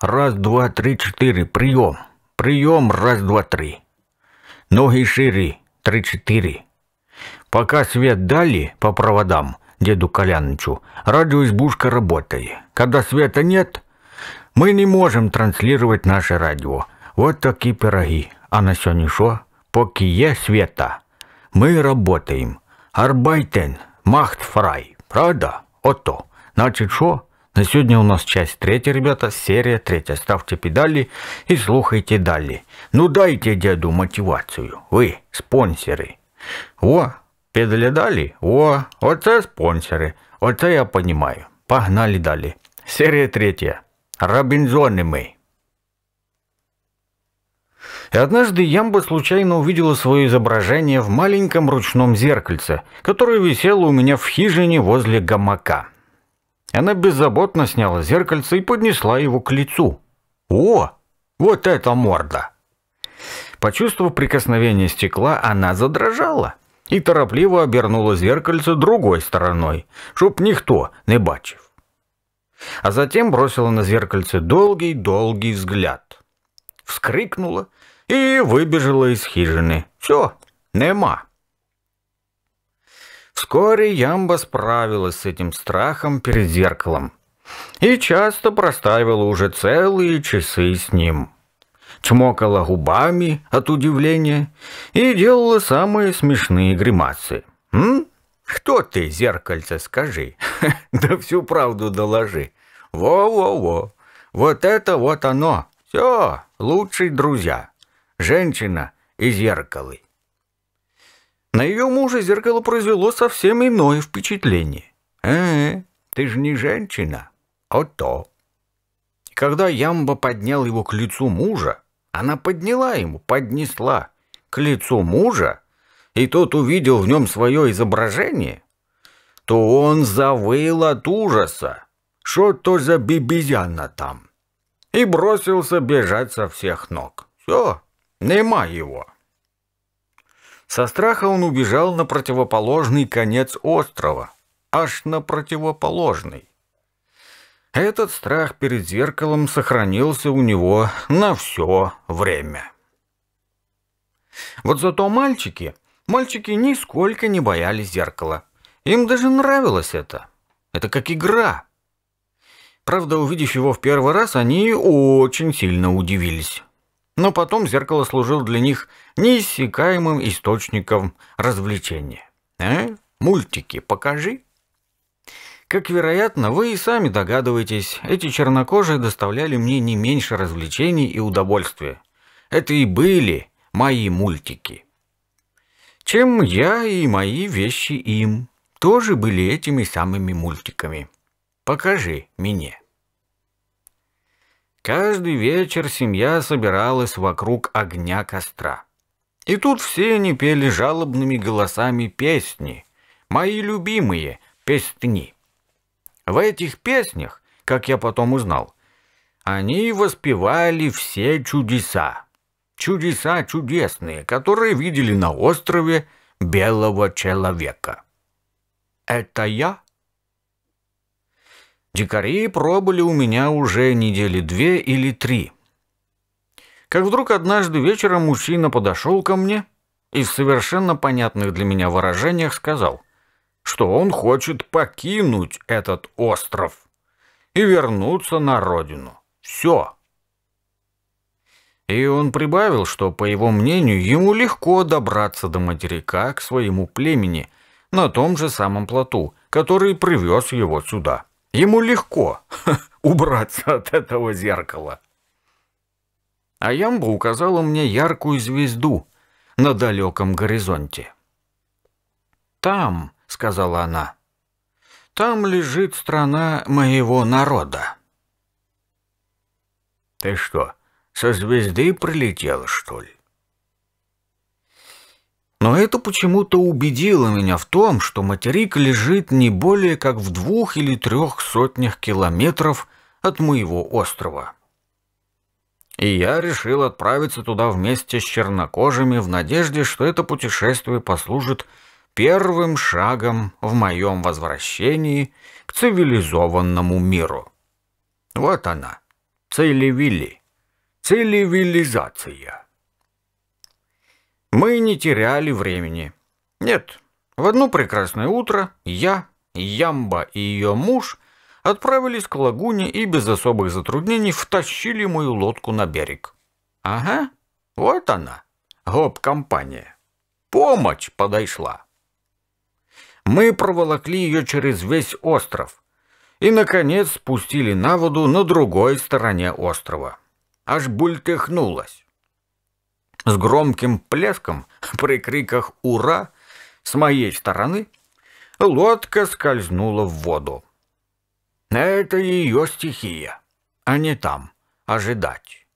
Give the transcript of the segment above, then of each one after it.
Раз, два, три, четыре. Прием. Прием. Раз, два, три. Ноги шире. Три, четыре. Пока свет дали по проводам деду Колянычу, радиоизбушка работает. Когда света нет, мы не можем транслировать наше радио. Вот такие пироги. А на сегодня шо? Поки е света. Мы работаем. Арбайтен, махт фрай. Правда? Ото. Значит, шо? На сегодня у нас часть третья, ребята, серия третья. Ставьте педали и слухайте далее. Ну дайте дяду мотивацию. Вы спонсоры. О, педали дали? О, это спонсоры. Это я понимаю. Погнали далее. Серия третья. Робинзоны мы. И однажды Ямба случайно увидела свое изображение в маленьком ручном зеркальце, которое висело у меня в хижине возле гамака. Она беззаботно сняла зеркальце и поднесла его к лицу. «О, вот это морда!» Почувствовав прикосновение стекла, она задрожала и торопливо обернула зеркальце другой стороной, чтоб никто не бачив. А затем бросила на зеркальце долгий-долгий взгляд. Вскрикнула и выбежала из хижины. Все, нема. Вскоре Ямба справилась с этим страхом перед зеркалом и часто простаивала уже целые часы с ним. Чмокала губами от удивления и делала самые смешные гримасы. «М? Кто ты, зеркальце, скажи? Да всю правду доложи. Во-во-во, вот это вот оно. Все, лучшие друзья, женщина и зеркало». На ее мужа зеркало произвело совсем иное впечатление. «Э, -э ты же не женщина, а то». Когда Ямба поднял его к лицу мужа, она подняла ему, поднесла к лицу мужа, и тот увидел в нем свое изображение, то он завыл от ужаса. Что то за бибизяна там? И бросился бежать со всех ног. Все, нема его. Со страха он убежал на противоположный конец острова, аж на противоположный. Этот страх перед зеркалом сохранился у него на все время. Вот зато мальчики, мальчики нисколько не боялись зеркала. Им даже нравилось это. Это как игра. Правда, увидев его в первый раз, они очень сильно удивились но потом зеркало служило для них неиссякаемым источником развлечения. «Э? Мультики покажи!» Как, вероятно, вы и сами догадываетесь, эти чернокожие доставляли мне не меньше развлечений и удовольствия. Это и были мои мультики. Чем я и мои вещи им тоже были этими самыми мультиками. Покажи мне. Каждый вечер семья собиралась вокруг огня костра. И тут все они пели жалобными голосами песни, мои любимые песни. В этих песнях, как я потом узнал, они воспевали все чудеса. Чудеса чудесные, которые видели на острове белого человека. Это я Дикари пробыли у меня уже недели две или три. Как вдруг однажды вечером мужчина подошел ко мне и в совершенно понятных для меня выражениях сказал, что он хочет покинуть этот остров и вернуться на родину. Все. И он прибавил, что, по его мнению, ему легко добраться до материка к своему племени на том же самом плоту, который привез его сюда. — Ему легко убраться от этого зеркала. А ямба указала мне яркую звезду на далеком горизонте. «Там», — сказала она, — «там лежит страна моего народа». «Ты что, со звезды прилетел, что ли?» Но это почему-то убедило меня в том, что материк лежит не более как в двух или трех сотнях километров от моего острова. И я решил отправиться туда вместе с чернокожими в надежде, что это путешествие послужит первым шагом в моем возвращении к цивилизованному миру. Вот она, целевили, целевилизация. Мы не теряли времени. Нет, в одно прекрасное утро я, Ямба и ее муж отправились к лагуне и без особых затруднений втащили мою лодку на берег. Ага, вот она, гоп-компания. Помощь подошла. Мы проволокли ее через весь остров и, наконец, спустили на воду на другой стороне острова. Аж бультыхнулась с громким плеском при криках «Ура!» с моей стороны лодка скользнула в воду. Это ее стихия, а не там ожидать.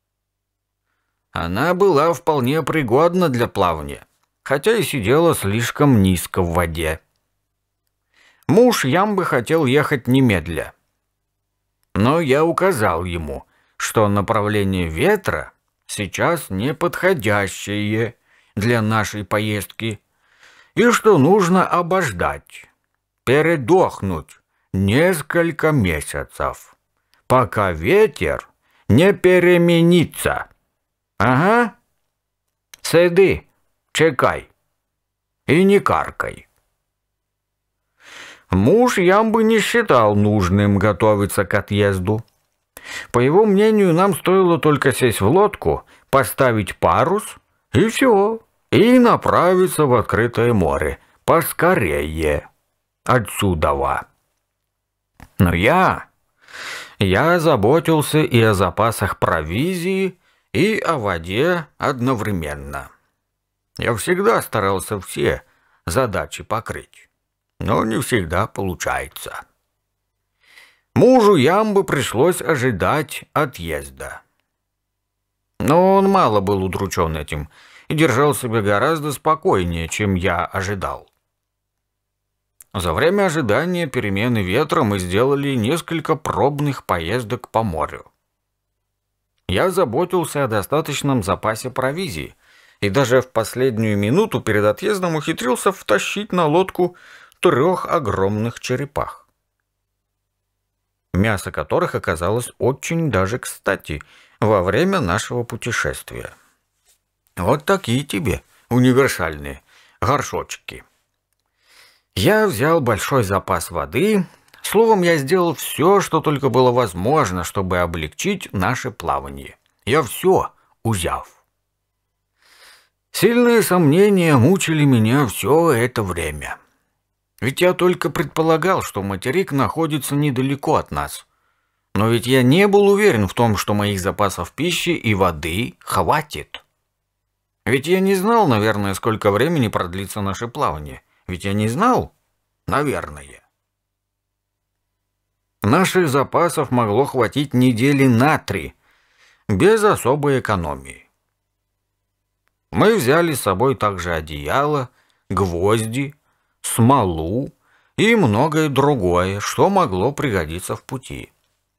Она была вполне пригодна для плавания, хотя и сидела слишком низко в воде. Муж Ямбы хотел ехать немедля. Но я указал ему, что направление ветра сейчас неподходящее для нашей поездки, и что нужно обождать, передохнуть несколько месяцев, пока ветер не переменится. Ага, сиди, чекай и не каркай. Муж я бы не считал нужным готовиться к отъезду. По его мнению, нам стоило только сесть в лодку, поставить парус и все, и направиться в открытое море. Поскорее. Отсюдова. Но я... Я заботился и о запасах провизии, и о воде одновременно. Я всегда старался все задачи покрыть, но не всегда получается. Мужу Ямбы пришлось ожидать отъезда. Но он мало был удручен этим и держал себя гораздо спокойнее, чем я ожидал. За время ожидания перемены ветра мы сделали несколько пробных поездок по морю. Я заботился о достаточном запасе провизии и даже в последнюю минуту перед отъездом ухитрился втащить на лодку трех огромных черепах мясо которых оказалось очень даже кстати во время нашего путешествия. Вот такие тебе универсальные горшочки. Я взял большой запас воды. Словом, я сделал все, что только было возможно, чтобы облегчить наше плавание. Я все узяв. Сильные сомнения мучили меня все это время. Ведь я только предполагал, что материк находится недалеко от нас. Но ведь я не был уверен в том, что моих запасов пищи и воды хватит. Ведь я не знал, наверное, сколько времени продлится наше плавание. Ведь я не знал, наверное. Наших запасов могло хватить недели на три, без особой экономии. Мы взяли с собой также одеяло, гвозди, смолу и многое другое, что могло пригодиться в пути.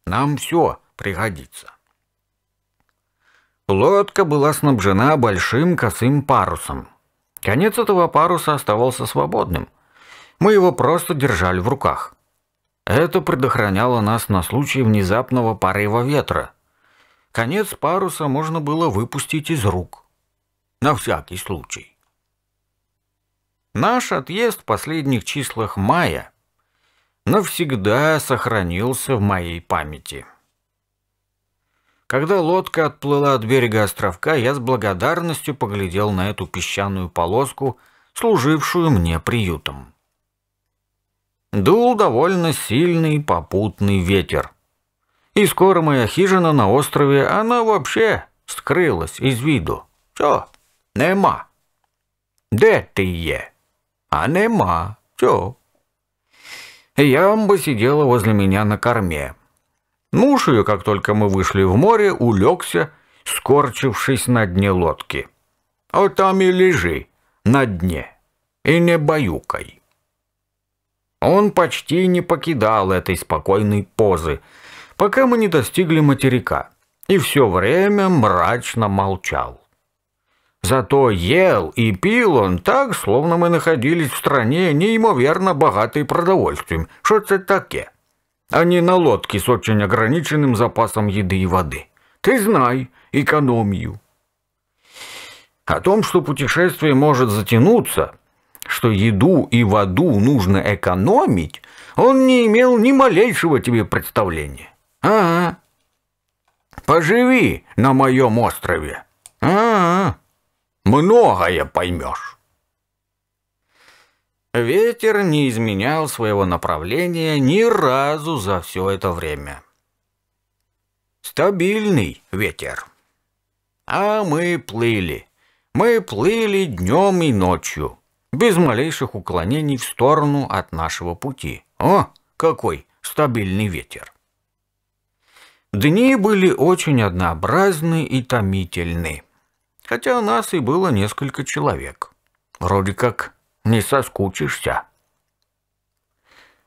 Нам все пригодится. Лодка была снабжена большим косым парусом. Конец этого паруса оставался свободным. Мы его просто держали в руках. Это предохраняло нас на случай внезапного порыва ветра. Конец паруса можно было выпустить из рук. На всякий случай. Наш отъезд в последних числах мая навсегда сохранился в моей памяти. Когда лодка отплыла от берега островка, я с благодарностью поглядел на эту песчаную полоску, служившую мне приютом. Дул довольно сильный попутный ветер. И скоро моя хижина на острове, она вообще скрылась из виду. Все, нема. Де ты е? А нема. Все. Ямба сидела возле меня на корме. Муж ее, как только мы вышли в море, улегся, скорчившись на дне лодки. А там и лежи, на дне, и не баюкай. Он почти не покидал этой спокойной позы, пока мы не достигли материка, и все время мрачно молчал. Зато ел и пил он так, словно мы находились в стране неимоверно богатой продовольствием. Что это таке? А не на лодке с очень ограниченным запасом еды и воды. Ты знай экономию. О том, что путешествие может затянуться, что еду и воду нужно экономить, он не имел ни малейшего тебе представления. Ага. Поживи на моем острове. Ага многое поймешь. Ветер не изменял своего направления ни разу за все это время. Стабильный ветер. А мы плыли. Мы плыли днем и ночью, без малейших уклонений в сторону от нашего пути. О, какой стабильный ветер! Дни были очень однообразны и томительны хотя нас и было несколько человек. Вроде как не соскучишься.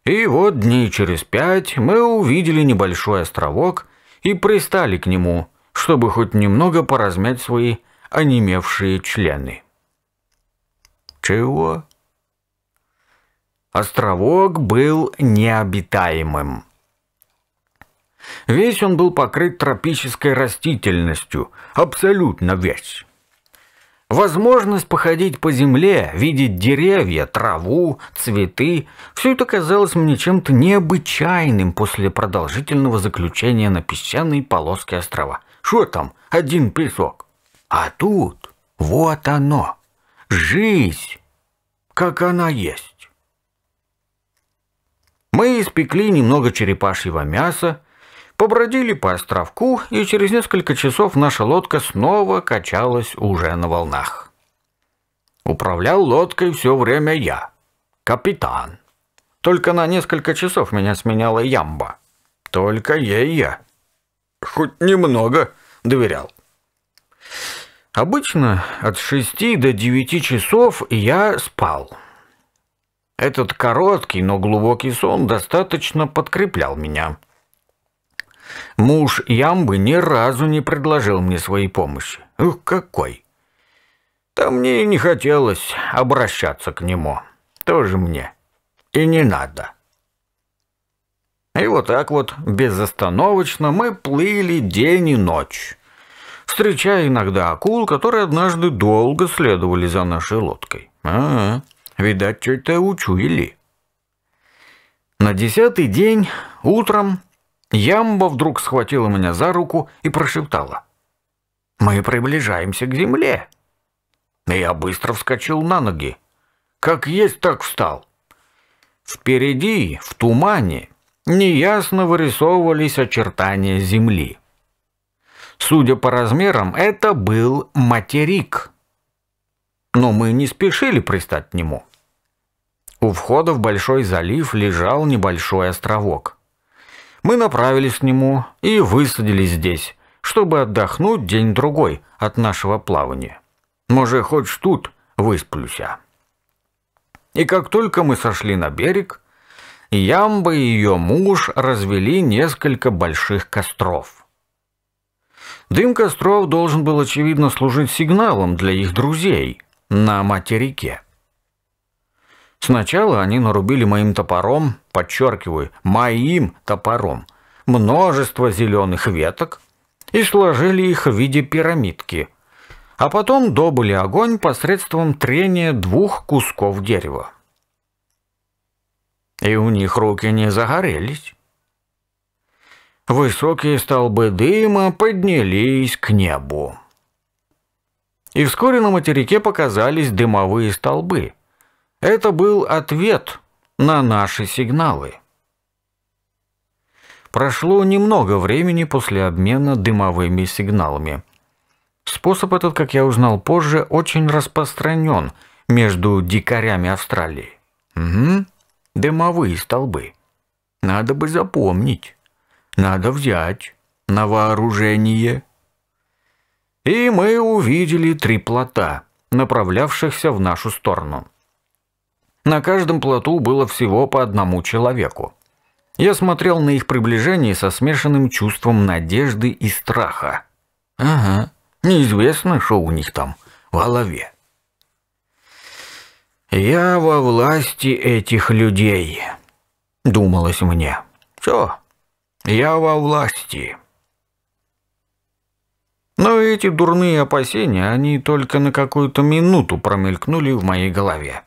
И вот дней через пять мы увидели небольшой островок и пристали к нему, чтобы хоть немного поразмять свои онемевшие члены. Чего? Островок был необитаемым. Весь он был покрыт тропической растительностью, абсолютно весь. Возможность походить по земле, видеть деревья, траву, цветы – все это казалось мне чем-то необычайным после продолжительного заключения на песчаной полоске острова. Что там? Один песок. А тут вот оно. Жизнь, как она есть. Мы испекли немного черепашьего мяса, Побродили по островку, и через несколько часов наша лодка снова качалась уже на волнах. Управлял лодкой все время я, капитан. Только на несколько часов меня сменяла ямба. Только ей я. Хоть немного доверял. Обычно от шести до девяти часов я спал. Этот короткий, но глубокий сон достаточно подкреплял меня – Муж Ямбы ни разу не предложил мне своей помощи. Ух, какой! Да мне и не хотелось обращаться к нему. Тоже мне. И не надо. И вот так вот безостановочно мы плыли день и ночь, встречая иногда акул, которые однажды долго следовали за нашей лодкой. А, -а видать, что-то учуяли. На десятый день утром Ямба вдруг схватила меня за руку и прошептала. «Мы приближаемся к земле». Я быстро вскочил на ноги. Как есть, так встал. Впереди, в тумане, неясно вырисовывались очертания земли. Судя по размерам, это был материк. Но мы не спешили пристать к нему. У входа в большой залив лежал небольшой островок. Мы направились к нему и высадились здесь, чтобы отдохнуть день-другой от нашего плавания. Может, хоть тут высплюсь я. И как только мы сошли на берег, Ямба и ее муж развели несколько больших костров. Дым костров должен был, очевидно, служить сигналом для их друзей на материке. Сначала они нарубили моим топором, подчеркиваю, моим топором, множество зеленых веток и сложили их в виде пирамидки. А потом добыли огонь посредством трения двух кусков дерева. И у них руки не загорелись. Высокие столбы дыма поднялись к небу. И вскоре на материке показались дымовые столбы – это был ответ на наши сигналы. Прошло немного времени после обмена дымовыми сигналами. Способ этот, как я узнал позже, очень распространен между дикарями Австралии. Угу. Дымовые столбы. Надо бы запомнить. Надо взять на вооружение. И мы увидели три плота, направлявшихся в нашу сторону. На каждом плоту было всего по одному человеку. Я смотрел на их приближение со смешанным чувством надежды и страха. Ага, неизвестно, что у них там в голове. «Я во власти этих людей», — думалось мне. «Все, я во власти». Но эти дурные опасения, они только на какую-то минуту промелькнули в моей голове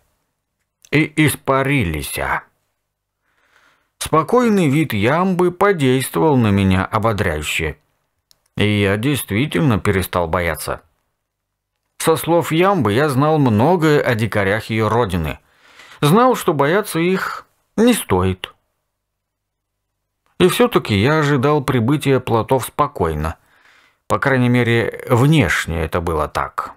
и испарились. А. Спокойный вид ямбы подействовал на меня ободряюще, и я действительно перестал бояться. Со слов ямбы я знал многое о дикарях ее родины. Знал, что бояться их не стоит. И все-таки я ожидал прибытия плотов спокойно. По крайней мере, внешне это было так.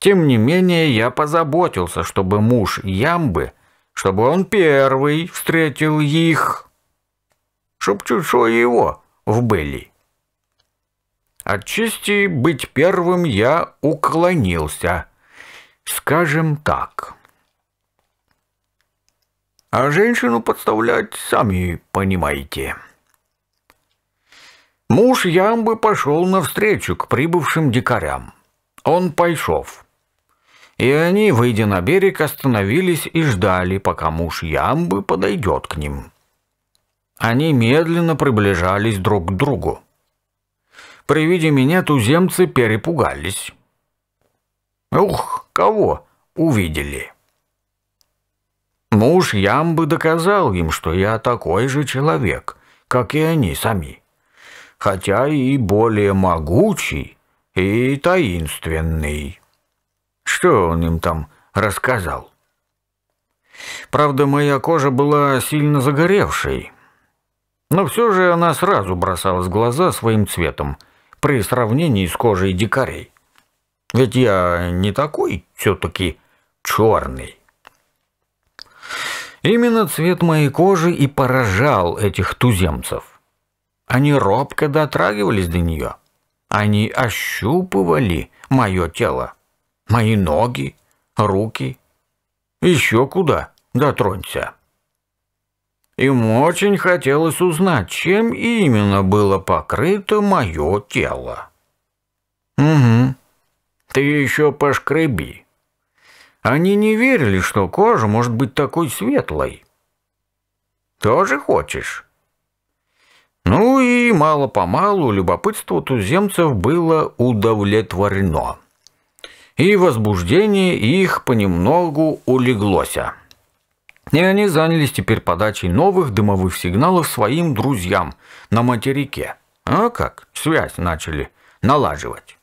Тем не менее, я позаботился, чтобы муж Ямбы, чтобы он первый встретил их. чтоб что его в Белли. От чести быть первым я уклонился. Скажем так. А женщину подставлять сами понимаете. Муж Ямбы пошел навстречу к прибывшим дикарям. Он пошел и они, выйдя на берег, остановились и ждали, пока муж Ямбы подойдет к ним. Они медленно приближались друг к другу. При виде меня туземцы перепугались. Ух, кого увидели! Муж Ямбы доказал им, что я такой же человек, как и они сами, хотя и более могучий и таинственный. Что он им там рассказал? Правда, моя кожа была сильно загоревшей, но все же она сразу бросалась в глаза своим цветом при сравнении с кожей дикарей. Ведь я не такой все-таки черный. Именно цвет моей кожи и поражал этих туземцев. Они робко дотрагивались до нее. Они ощупывали мое тело мои ноги, руки. Еще куда дотронься. Им очень хотелось узнать, чем именно было покрыто мое тело. «Угу. Ты еще пошкреби». Они не верили, что кожа может быть такой светлой. «Тоже хочешь?» Ну и мало-помалу любопытство туземцев было удовлетворено и возбуждение их понемногу улеглося. И они занялись теперь подачей новых дымовых сигналов своим друзьям на материке. А как? Связь начали налаживать.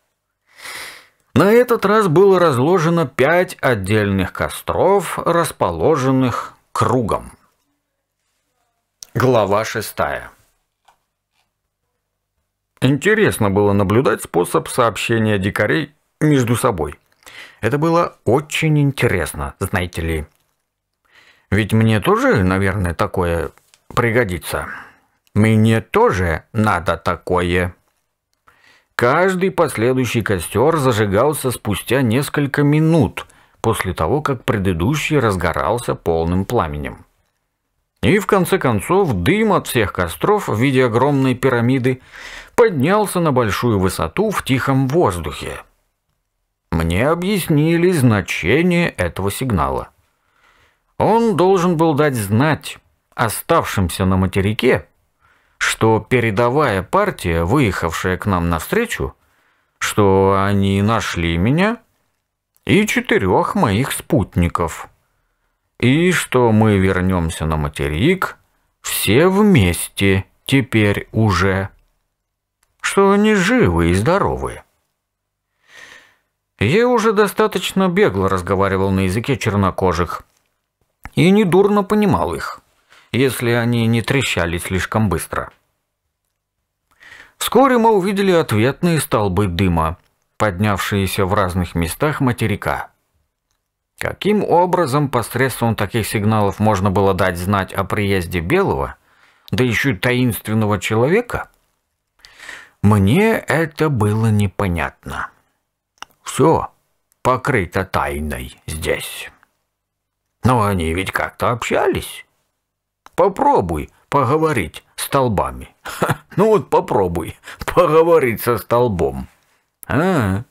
На этот раз было разложено пять отдельных костров, расположенных кругом. Глава шестая. Интересно было наблюдать способ сообщения дикарей между собой. Это было очень интересно, знаете ли. Ведь мне тоже, наверное, такое пригодится. Мне тоже надо такое. Каждый последующий костер зажигался спустя несколько минут после того, как предыдущий разгорался полным пламенем. И в конце концов дым от всех костров в виде огромной пирамиды поднялся на большую высоту в тихом воздухе, мне объяснили значение этого сигнала. Он должен был дать знать оставшимся на материке, что передовая партия, выехавшая к нам навстречу, что они нашли меня и четырех моих спутников, и что мы вернемся на материк все вместе теперь уже, что они живы и здоровы. Я уже достаточно бегло разговаривал на языке чернокожих и недурно понимал их, если они не трещали слишком быстро. Вскоре мы увидели ответные столбы дыма, поднявшиеся в разных местах материка. Каким образом посредством таких сигналов можно было дать знать о приезде белого, да еще таинственного человека? Мне это было непонятно. Все покрыто тайной здесь. Но ну, они ведь как-то общались. Попробуй поговорить с столбами. Ха, ну вот попробуй поговорить со столбом. А, -а, а.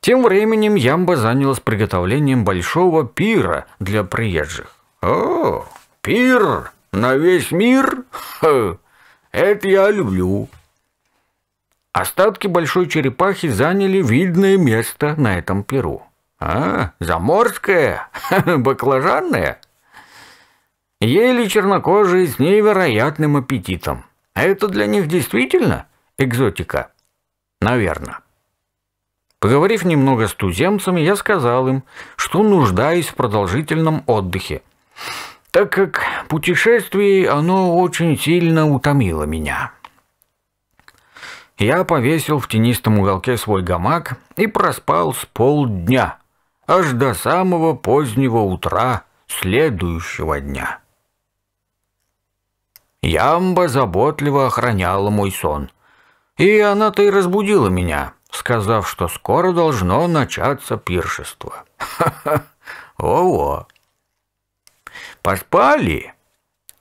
Тем временем Ямба занялась приготовлением большого пира для приезжих. О, пир на весь мир? Ха, это я люблю. Остатки большой черепахи заняли видное место на этом перу. А, заморская, баклажанная. Ели чернокожие с невероятным аппетитом. А это для них действительно экзотика? Наверное. Поговорив немного с туземцами, я сказал им, что нуждаюсь в продолжительном отдыхе, так как путешествие оно очень сильно утомило меня я повесил в тенистом уголке свой гамак и проспал с полдня, аж до самого позднего утра следующего дня. Ямба заботливо охраняла мой сон. И она-то и разбудила меня, сказав, что скоро должно начаться пиршество. ого! Поспали?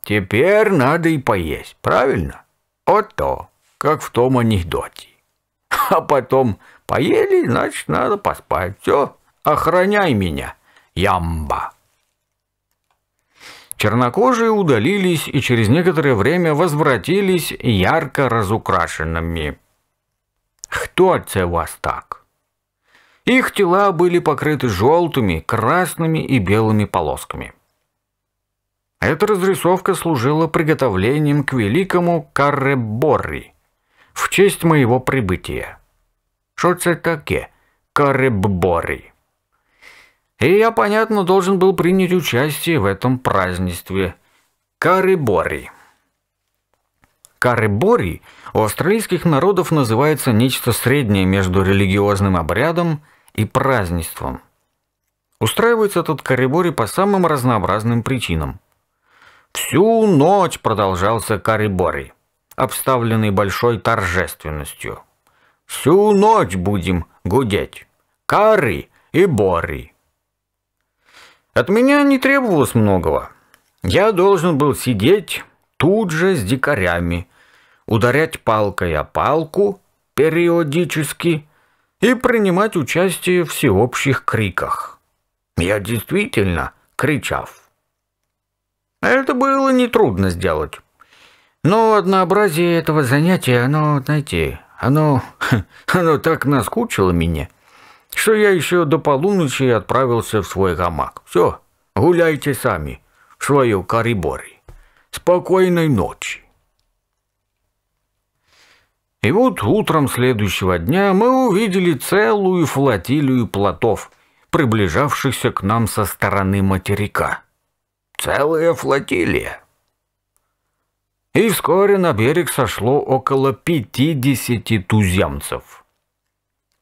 Теперь надо и поесть, правильно? Вот то как в том анекдоте. А потом поели, значит, надо поспать. Все, охраняй меня, ямба. Чернокожие удалились и через некоторое время возвратились ярко разукрашенными. Кто це вас так? Их тела были покрыты желтыми, красными и белыми полосками. Эта разрисовка служила приготовлением к великому карреборри – в честь моего прибытия. Что это таке? Кариббори. И я, понятно, должен был принять участие в этом празднестве. Карибори. Карибори у австралийских народов называется нечто среднее между религиозным обрядом и празднеством. Устраивается этот карибори по самым разнообразным причинам. Всю ночь продолжался карибори обставленный большой торжественностью. «Всю ночь будем гудеть, кары и боры». От меня не требовалось многого. Я должен был сидеть тут же с дикарями, ударять палкой о палку периодически и принимать участие в всеобщих криках. Я действительно кричав. Это было нетрудно сделать. Но ну, однообразие этого занятия, оно, знаете, оно, оно так наскучило меня, что я еще до полуночи отправился в свой гамак. Все, гуляйте сами в свою корибори. Спокойной ночи. И вот утром следующего дня мы увидели целую флотилию плотов, приближавшихся к нам со стороны материка. «Целая флотилия», и вскоре на берег сошло около 50 туземцев.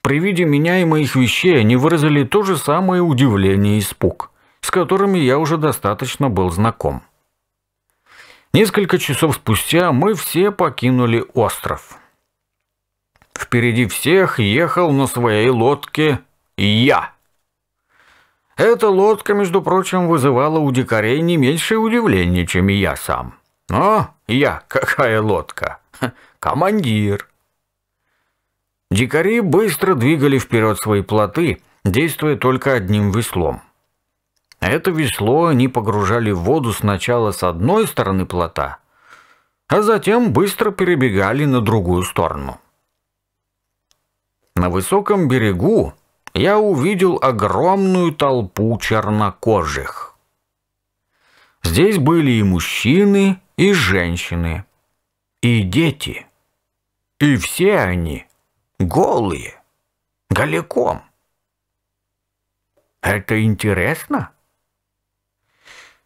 При виде меня и моих вещей они выразили то же самое удивление и испуг, с которыми я уже достаточно был знаком. Несколько часов спустя мы все покинули остров. Впереди всех ехал на своей лодке я. Эта лодка, между прочим, вызывала у дикарей не меньшее удивление, чем и я сам. Но я какая лодка? Ха, командир. Дикари быстро двигали вперед свои плоты, действуя только одним веслом. Это весло они погружали в воду сначала с одной стороны плота, а затем быстро перебегали на другую сторону. На высоком берегу я увидел огромную толпу чернокожих. Здесь были и мужчины, и женщины, и дети. И все они голые, голиком. Это интересно?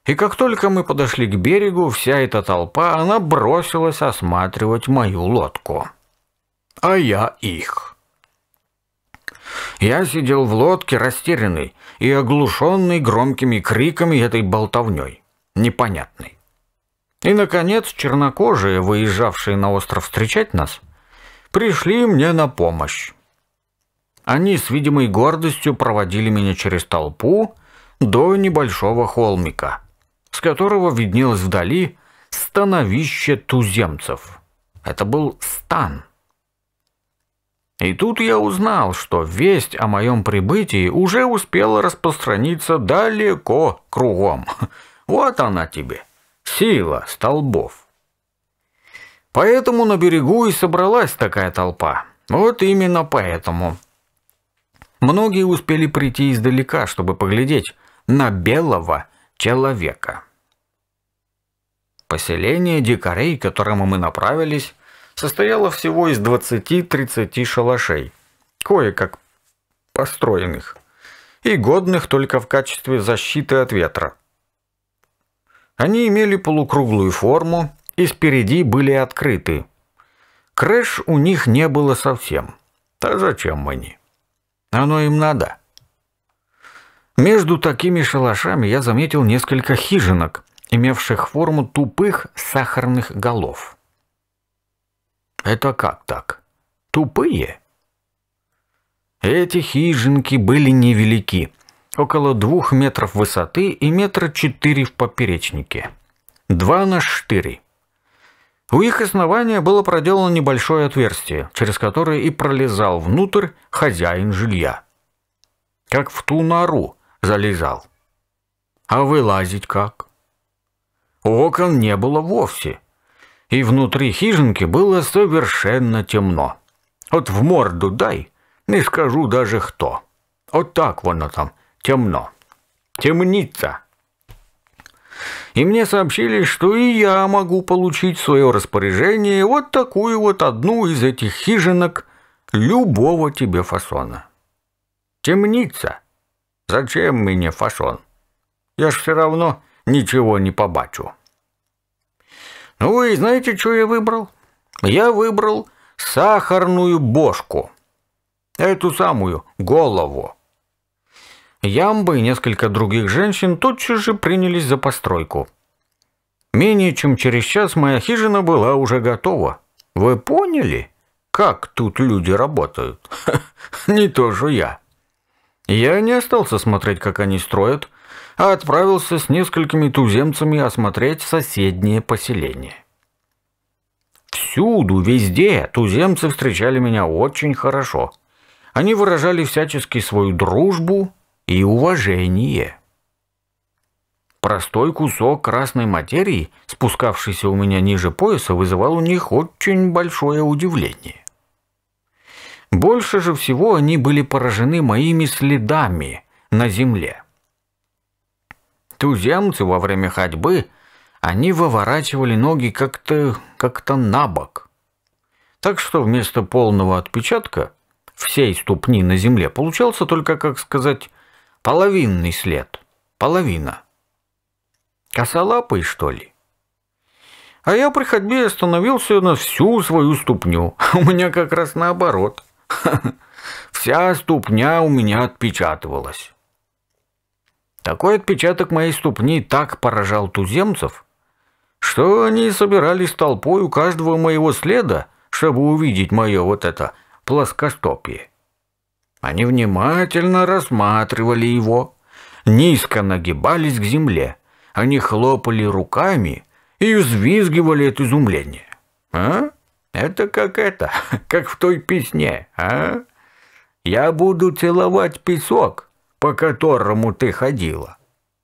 И как только мы подошли к берегу, вся эта толпа, она бросилась осматривать мою лодку. А я их. Я сидел в лодке растерянный и оглушенный громкими криками этой болтовней, непонятной. И, наконец, чернокожие, выезжавшие на остров встречать нас, пришли мне на помощь. Они с видимой гордостью проводили меня через толпу до небольшого холмика, с которого виднелось вдали становище туземцев. Это был стан. И тут я узнал, что весть о моем прибытии уже успела распространиться далеко кругом. Вот она тебе сила столбов. Поэтому на берегу и собралась такая толпа. Вот именно поэтому. Многие успели прийти издалека, чтобы поглядеть на белого человека. Поселение дикарей, к которому мы направились, состояло всего из 20-30 шалашей, кое-как построенных, и годных только в качестве защиты от ветра. Они имели полукруглую форму и спереди были открыты. Крэш у них не было совсем. Так зачем они? Оно им надо. Между такими шалашами я заметил несколько хижинок, имевших форму тупых сахарных голов. Это как так? Тупые? Эти хижинки были невелики около двух метров высоты и метра четыре в поперечнике. Два на штыри. У их основания было проделано небольшое отверстие, через которое и пролезал внутрь хозяин жилья. Как в ту нору залезал. А вылазить как? Окон не было вовсе, и внутри хижинки было совершенно темно. Вот в морду дай, не скажу даже кто. Вот так вон там темно. Темница. И мне сообщили, что и я могу получить в свое распоряжение вот такую вот одну из этих хижинок любого тебе фасона. Темница. Зачем мне фасон? Я ж все равно ничего не побачу. Ну и знаете, что я выбрал? Я выбрал сахарную бошку. Эту самую голову. Ямба и несколько других женщин тотчас же принялись за постройку. Менее чем через час моя хижина была уже готова. Вы поняли, как тут люди работают? Ха, не то же я. Я не остался смотреть, как они строят, а отправился с несколькими туземцами осмотреть соседнее поселение. Всюду, везде туземцы встречали меня очень хорошо. Они выражали всячески свою дружбу, и уважение. Простой кусок красной материи, спускавшийся у меня ниже пояса, вызывал у них очень большое удивление. Больше же всего они были поражены моими следами на земле. Туземцы во время ходьбы они выворачивали ноги как-то как-то на бок. Так что вместо полного отпечатка всей ступни на земле получался только, как сказать, Половинный след. Половина. Косолапый, что ли? А я при ходьбе остановился на всю свою ступню. У меня как раз наоборот. Вся ступня у меня отпечатывалась. Такой отпечаток моей ступни так поражал туземцев, что они собирались толпой у каждого моего следа, чтобы увидеть мое вот это плоскостопие. Они внимательно рассматривали его, низко нагибались к земле. Они хлопали руками и взвизгивали от изумления. «А? Это как это, как в той песне, а? Я буду целовать песок, по которому ты ходила».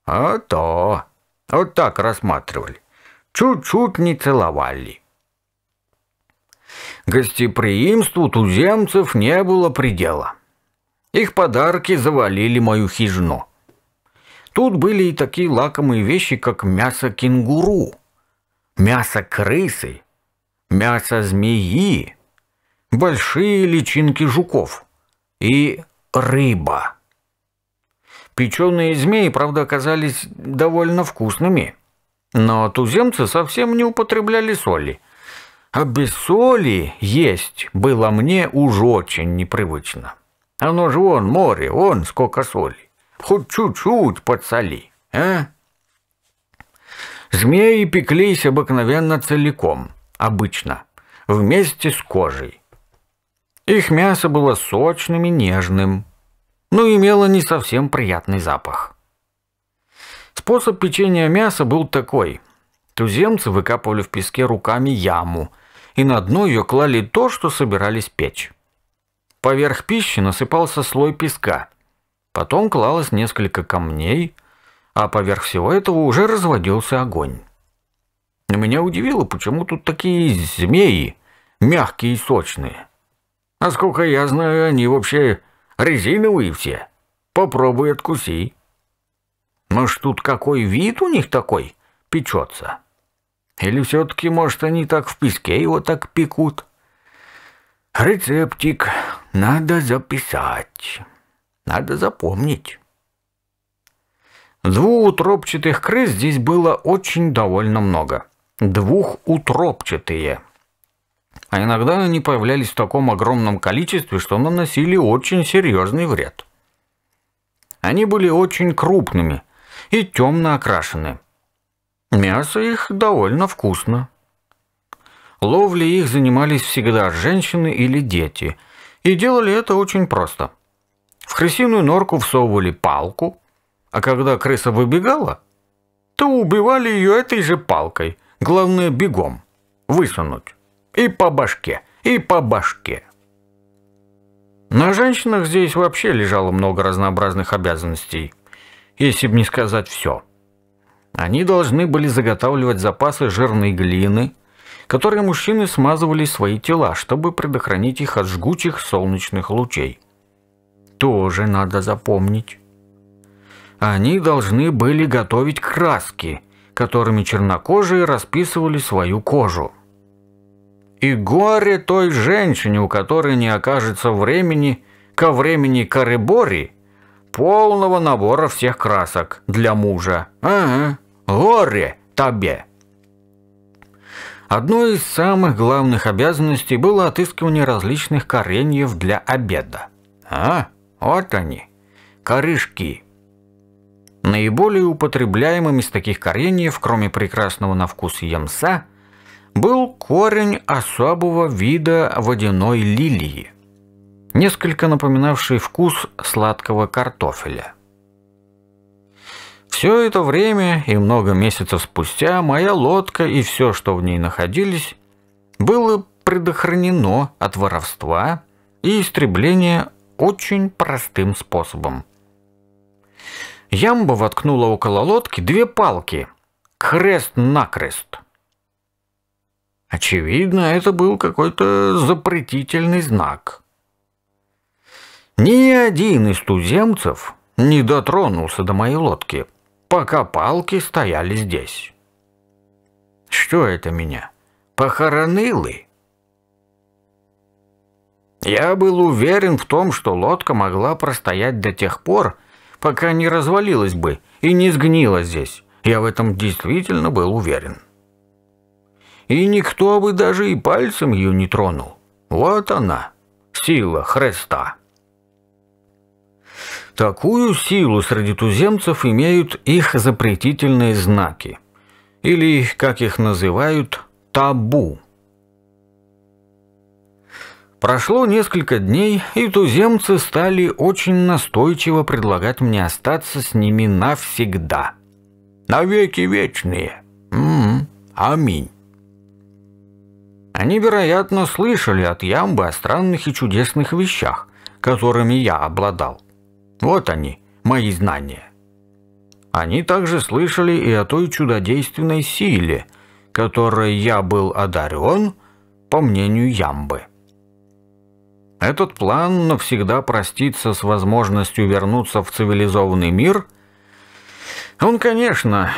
«А то!» Вот так рассматривали. Чуть-чуть не целовали. Гостеприимству туземцев не было предела. Их подарки завалили мою хижину. Тут были и такие лакомые вещи, как мясо кенгуру, мясо крысы, мясо змеи, большие личинки жуков и рыба. Печеные змеи, правда, оказались довольно вкусными. Но туземцы совсем не употребляли соли. А без соли есть было мне уж очень непривычно. Оно же вон море, вон сколько соли. Хоть чуть-чуть подсоли, а? Змеи пеклись обыкновенно целиком, обычно, вместе с кожей. Их мясо было сочным и нежным, но имело не совсем приятный запах. Способ печения мяса был такой. Туземцы выкапывали в песке руками яму, и на дно ее клали то, что собирались печь. Поверх пищи насыпался слой песка. Потом клалось несколько камней, а поверх всего этого уже разводился огонь. Меня удивило, почему тут такие змеи, мягкие и сочные. Насколько я знаю, они вообще резиновые все. Попробуй откуси. Может, тут какой вид у них такой печется? Или все-таки, может, они так в песке его так пекут? Рецептик надо записать. Надо запомнить. Двух Двуутробчатых крыс здесь было очень довольно много. Двух Двухутробчатые. А иногда они появлялись в таком огромном количестве, что наносили очень серьезный вред. Они были очень крупными и темно окрашены. Мясо их довольно вкусно. Ловлей их занимались всегда женщины или дети, и делали это очень просто. В крысиную норку всовывали палку, а когда крыса выбегала, то убивали ее этой же палкой, главное бегом, высунуть. И по башке, и по башке. На женщинах здесь вообще лежало много разнообразных обязанностей, если бы не сказать все. Они должны были заготавливать запасы жирной глины, которые мужчины смазывали свои тела, чтобы предохранить их от жгучих солнечных лучей. Тоже надо запомнить. Они должны были готовить краски, которыми чернокожие расписывали свою кожу. И горе той женщине, у которой не окажется времени ко времени Карибори полного набора всех красок для мужа. Ага, горе тебе! Одной из самых главных обязанностей было отыскивание различных кореньев для обеда. А, вот они, корышки. Наиболее употребляемым из таких кореньев, кроме прекрасного на вкус ямса, был корень особого вида водяной лилии, несколько напоминавший вкус сладкого картофеля. Все это время и много месяцев спустя моя лодка и все, что в ней находились, было предохранено от воровства и истребления очень простым способом. Ямба воткнула около лодки две палки, крест-накрест. Очевидно, это был какой-то запретительный знак. Ни один из туземцев не дотронулся до моей лодки – пока палки стояли здесь. Что это меня? Похоронилы? Я был уверен в том, что лодка могла простоять до тех пор, пока не развалилась бы и не сгнила здесь. Я в этом действительно был уверен. И никто бы даже и пальцем ее не тронул. Вот она, сила Христа. Такую силу среди туземцев имеют их запретительные знаки, или, как их называют, табу. Прошло несколько дней, и туземцы стали очень настойчиво предлагать мне остаться с ними навсегда. Навеки вечные. М м-м, -м, аминь. Они, вероятно, слышали от Ямбы о странных и чудесных вещах, которыми я обладал. Вот они, мои знания. Они также слышали и о той чудодейственной силе, которой я был одарен, по мнению Ямбы. Этот план навсегда проститься с возможностью вернуться в цивилизованный мир. Он, конечно,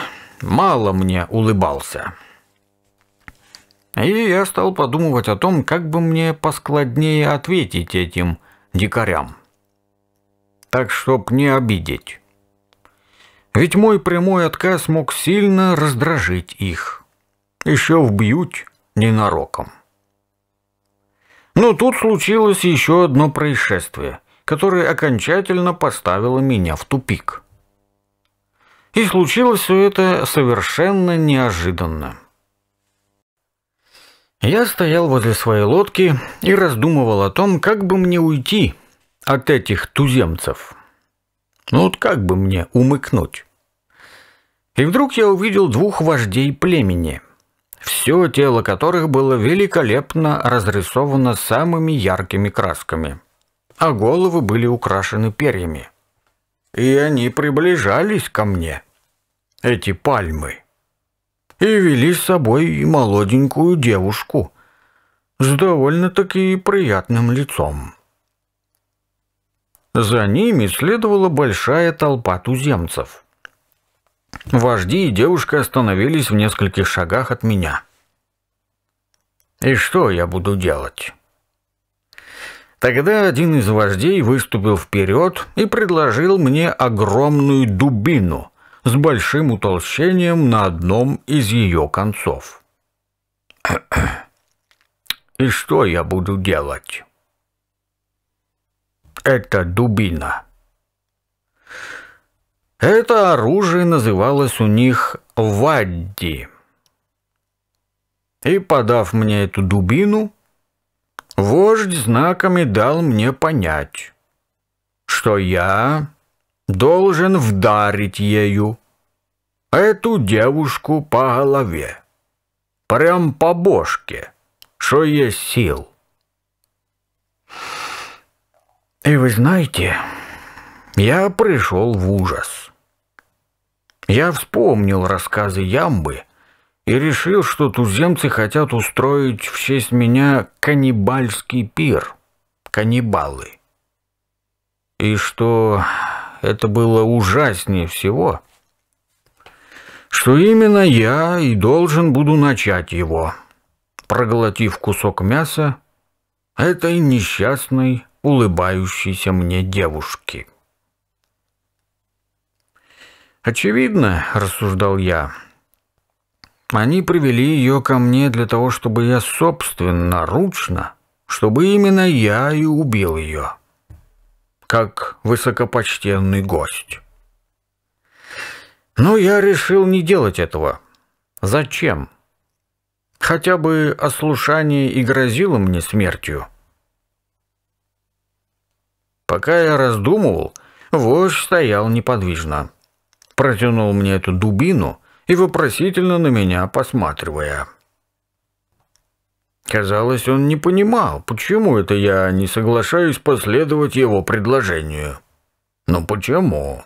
мало мне улыбался. И я стал подумывать о том, как бы мне поскладнее ответить этим дикарям так чтоб не обидеть. Ведь мой прямой отказ мог сильно раздражить их. Еще вбьют ненароком. Но тут случилось еще одно происшествие, которое окончательно поставило меня в тупик. И случилось все это совершенно неожиданно. Я стоял возле своей лодки и раздумывал о том, как бы мне уйти – от этих туземцев. Ну вот как бы мне умыкнуть? И вдруг я увидел двух вождей племени, все тело которых было великолепно разрисовано самыми яркими красками, а головы были украшены перьями. И они приближались ко мне, эти пальмы, и вели с собой молоденькую девушку с довольно-таки приятным лицом. За ними следовала большая толпа туземцев. Вожди и девушка остановились в нескольких шагах от меня. «И что я буду делать?» Тогда один из вождей выступил вперед и предложил мне огромную дубину с большим утолщением на одном из ее концов. «И что я буду делать?» Это дубина. Это оружие называлось у них «вадди». И, подав мне эту дубину, вождь знаками дал мне понять, что я должен вдарить ею эту девушку по голове, прям по бошке, что есть сил. И вы знаете, я пришел в ужас. Я вспомнил рассказы Ямбы и решил, что туземцы хотят устроить в честь меня каннибальский пир, каннибалы. И что это было ужаснее всего, что именно я и должен буду начать его, проглотив кусок мяса этой несчастной улыбающейся мне девушки. «Очевидно», — рассуждал я, — «они привели ее ко мне для того, чтобы я собственноручно, чтобы именно я и убил ее, как высокопочтенный гость». Но я решил не делать этого. Зачем? Хотя бы ослушание и грозило мне смертью. Пока я раздумывал, вождь стоял неподвижно. Протянул мне эту дубину и вопросительно на меня посматривая. Казалось, он не понимал, почему это я не соглашаюсь последовать его предложению. Но почему?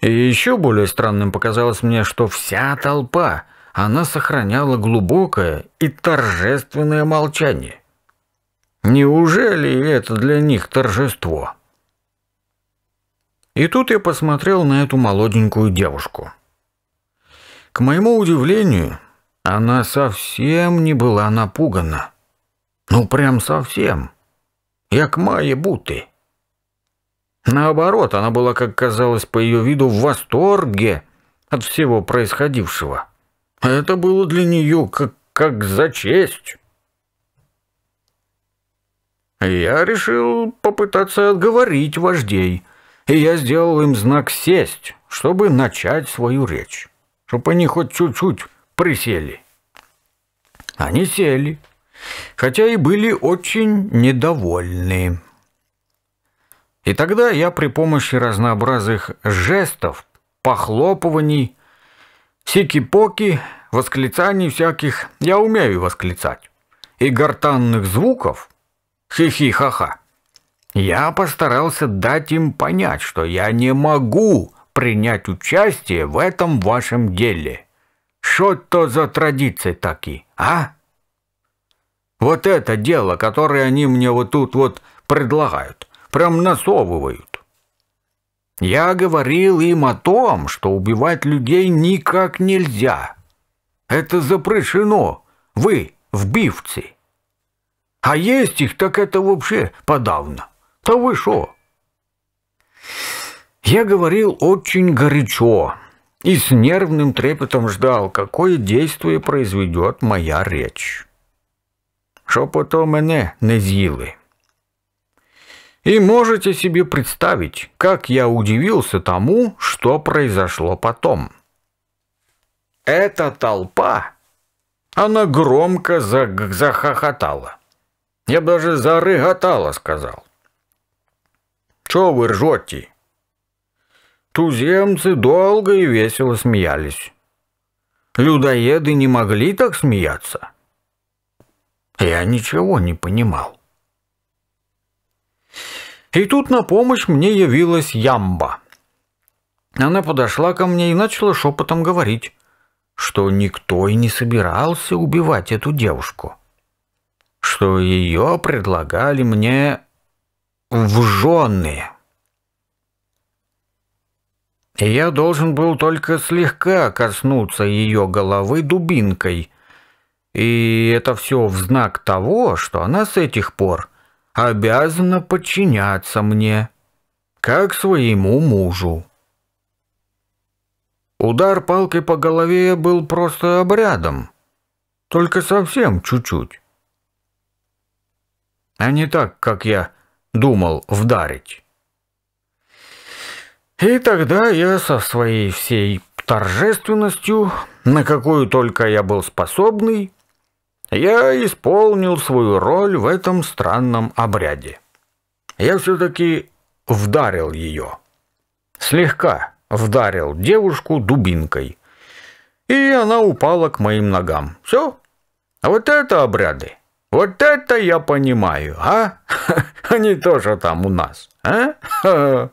И еще более странным показалось мне, что вся толпа, она сохраняла глубокое и торжественное молчание. Неужели это для них торжество? И тут я посмотрел на эту молоденькую девушку. К моему удивлению, она совсем не была напугана. Ну, прям совсем. Як мае буты. Наоборот, она была, как казалось по ее виду, в восторге от всего происходившего. Это было для нее как, как за честь. Я решил попытаться отговорить вождей, и я сделал им знак «сесть», чтобы начать свою речь, чтобы они хоть чуть-чуть присели. Они сели, хотя и были очень недовольны. И тогда я при помощи разнообразных жестов, похлопываний, сики-поки, восклицаний всяких, я умею восклицать, и гортанных звуков хи ха ха Я постарался дать им понять, что я не могу принять участие в этом вашем деле. Что то за традиции такие, а? Вот это дело, которое они мне вот тут вот предлагают, прям насовывают. Я говорил им о том, что убивать людей никак нельзя. Это запрещено. Вы, вбивцы. А есть их, так это вообще подавно. Да вы шо? Я говорил очень горячо и с нервным трепетом ждал, какое действие произведет моя речь. Щоб потом мене не зилы. И можете себе представить, как я удивился тому, что произошло потом. Эта толпа, она громко зах захохотала. Я б даже зареготала сказал. «Чего вы ржете?» Туземцы долго и весело смеялись. Людоеды не могли так смеяться. Я ничего не понимал. И тут на помощь мне явилась Ямба. Она подошла ко мне и начала шепотом говорить, что никто и не собирался убивать эту девушку что ее предлагали мне в жены. я должен был только слегка коснуться ее головы дубинкой. И это все в знак того, что она с этих пор обязана подчиняться мне, как своему мужу. Удар палкой по голове был просто обрядом, только совсем чуть-чуть а не так, как я думал вдарить. И тогда я со своей всей торжественностью, на какую только я был способный, я исполнил свою роль в этом странном обряде. Я все-таки вдарил ее. Слегка вдарил девушку дубинкой. И она упала к моим ногам. Все. А вот это обряды. Вот это я понимаю, а? Они тоже там у нас, а?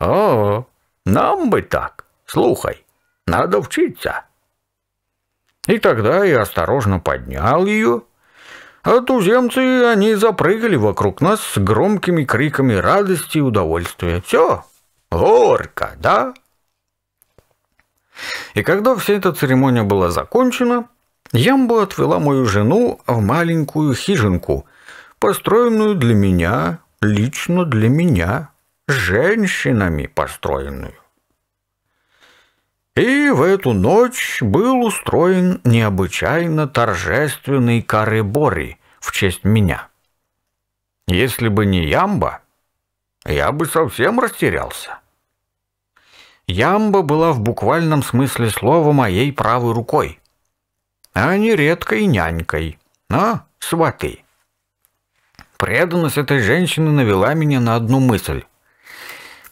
О, нам бы так. Слухай, надо учиться. И тогда я осторожно поднял ее. А туземцы, они запрыгали вокруг нас с громкими криками радости и удовольствия. Все, горка, да? И когда вся эта церемония была закончена, Ямба отвела мою жену в маленькую хижинку, построенную для меня, лично для меня, женщинами построенную. И в эту ночь был устроен необычайно торжественный корыбори в честь меня. Если бы не Ямба, я бы совсем растерялся. Ямба была в буквальном смысле слова моей правой рукой а не редкой нянькой. А, сваты. Преданность этой женщины навела меня на одну мысль.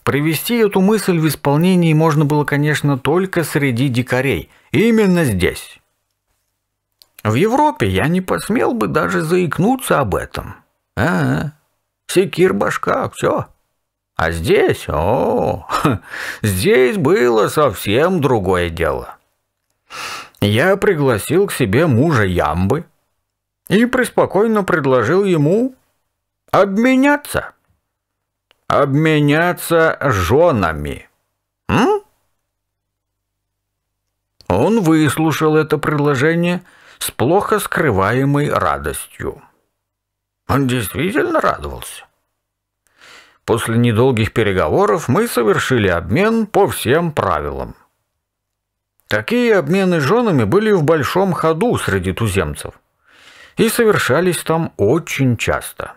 Привести эту мысль в исполнение можно было, конечно, только среди дикарей. Именно здесь. В Европе я не посмел бы даже заикнуться об этом. А, -а, -а. секир башка, все. А здесь, о, -о, -о здесь было совсем другое дело я пригласил к себе мужа Ямбы и преспокойно предложил ему обменяться. Обменяться женами. М? Он выслушал это предложение с плохо скрываемой радостью. Он действительно радовался. После недолгих переговоров мы совершили обмен по всем правилам. Такие обмены женами были в большом ходу среди туземцев и совершались там очень часто.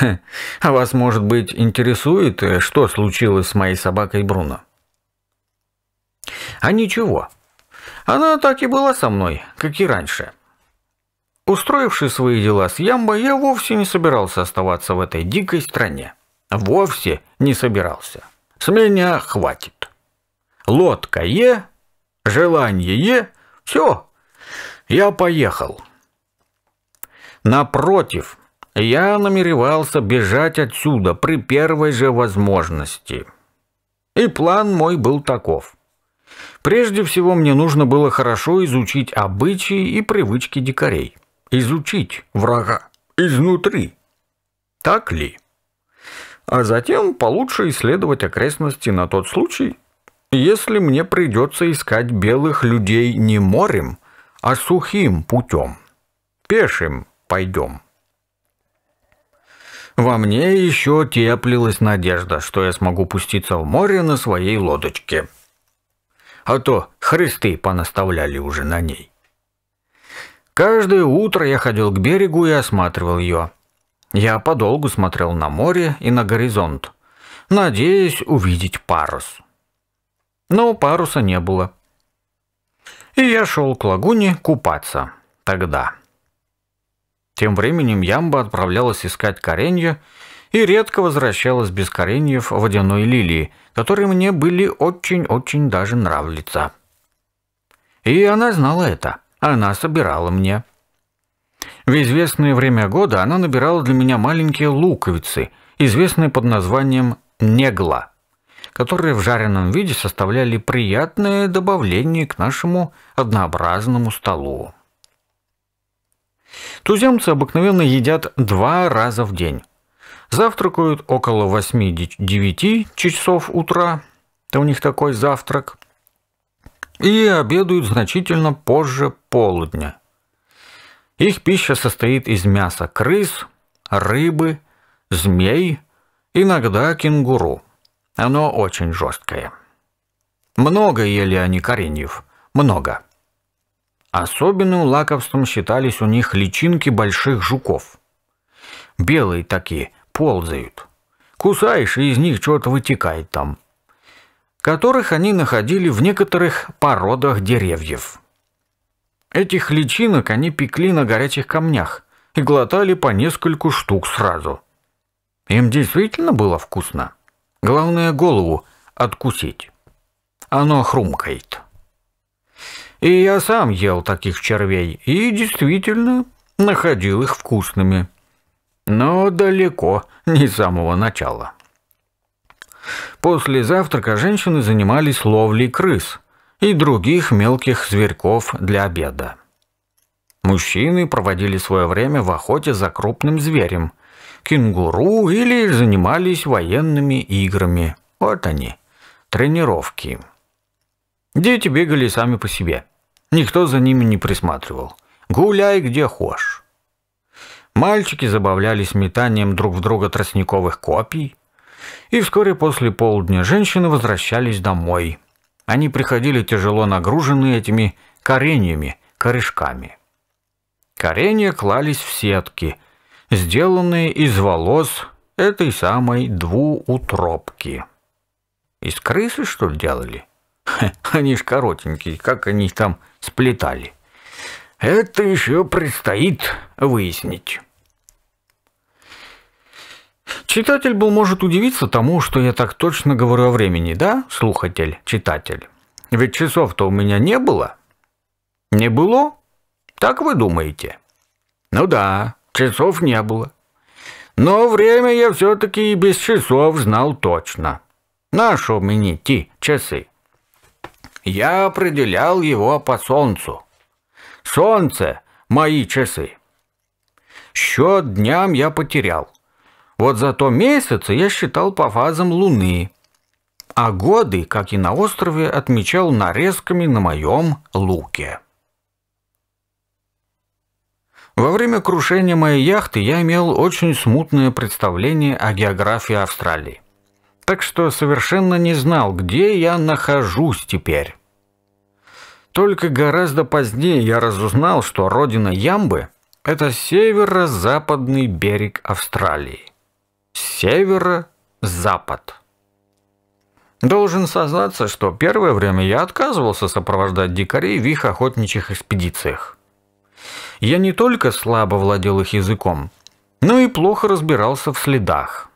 а вас, может быть, интересует, э, что случилось с моей собакой Бруно? А ничего. Она так и была со мной, как и раньше. Устроивши свои дела с Ямбо, я вовсе не собирался оставаться в этой дикой стране. Вовсе не собирался. С меня хватит. Лодка Е, желание Е, все, я поехал. Напротив, я намеревался бежать отсюда при первой же возможности. И план мой был таков. Прежде всего мне нужно было хорошо изучить обычаи и привычки дикарей. Изучить врага изнутри. Так ли? А затем получше исследовать окрестности на тот случай, если мне придется искать белых людей не морем, а сухим путем. Пешим пойдем. Во мне еще теплилась надежда, что я смогу пуститься в море на своей лодочке. А то христы понаставляли уже на ней. Каждое утро я ходил к берегу и осматривал ее. Я подолгу смотрел на море и на горизонт, надеясь увидеть парус но паруса не было. И я шел к лагуне купаться. Тогда. Тем временем Ямба отправлялась искать коренья и редко возвращалась без кореньев водяной лилии, которые мне были очень-очень даже нравятся. И она знала это. Она собирала мне. В известное время года она набирала для меня маленькие луковицы, известные под названием «негла» которые в жареном виде составляли приятное добавление к нашему однообразному столу. Туземцы обыкновенно едят два раза в день. Завтракают около 8-9 часов утра, это у них такой завтрак, и обедают значительно позже полудня. Их пища состоит из мяса крыс, рыбы, змей, иногда кенгуру – оно очень жесткое. Много ели они кореньев. Много. Особенным лакомством считались у них личинки больших жуков. Белые такие, ползают. Кусаешь, и из них что-то вытекает там. Которых они находили в некоторых породах деревьев. Этих личинок они пекли на горячих камнях и глотали по нескольку штук сразу. Им действительно было вкусно. Главное голову откусить. Оно хрумкает. И я сам ел таких червей и действительно находил их вкусными. Но далеко не с самого начала. После завтрака женщины занимались ловлей крыс и других мелких зверьков для обеда. Мужчины проводили свое время в охоте за крупным зверем – кенгуру или занимались военными играми. Вот они, тренировки. Дети бегали сами по себе. Никто за ними не присматривал. Гуляй где хошь. Мальчики забавлялись метанием друг в друга тростниковых копий. И вскоре после полудня женщины возвращались домой. Они приходили тяжело нагруженные этими кореньями, корешками. Коренья клались в сетки, сделанные из волос этой самой двуутробки. Из крысы, что ли, делали? они ж коротенькие, как они их там сплетали. Это еще предстоит выяснить. Читатель был может удивиться тому, что я так точно говорю о времени, да, слухатель, читатель? Ведь часов-то у меня не было. Не было? Так вы думаете? Ну да, часов не было. Но время я все-таки и без часов знал точно. На мне те часы? Я определял его по солнцу. Солнце — мои часы. Счет дням я потерял. Вот зато месяцы я считал по фазам Луны. А годы, как и на острове, отмечал нарезками на моем луке. Во время крушения моей яхты я имел очень смутное представление о географии Австралии. Так что совершенно не знал, где я нахожусь теперь. Только гораздо позднее я разузнал, что родина Ямбы – это северо-западный берег Австралии. Северо-запад. Должен сознаться, что первое время я отказывался сопровождать дикарей в их охотничьих экспедициях я не только слабо владел их языком, но и плохо разбирался в следах.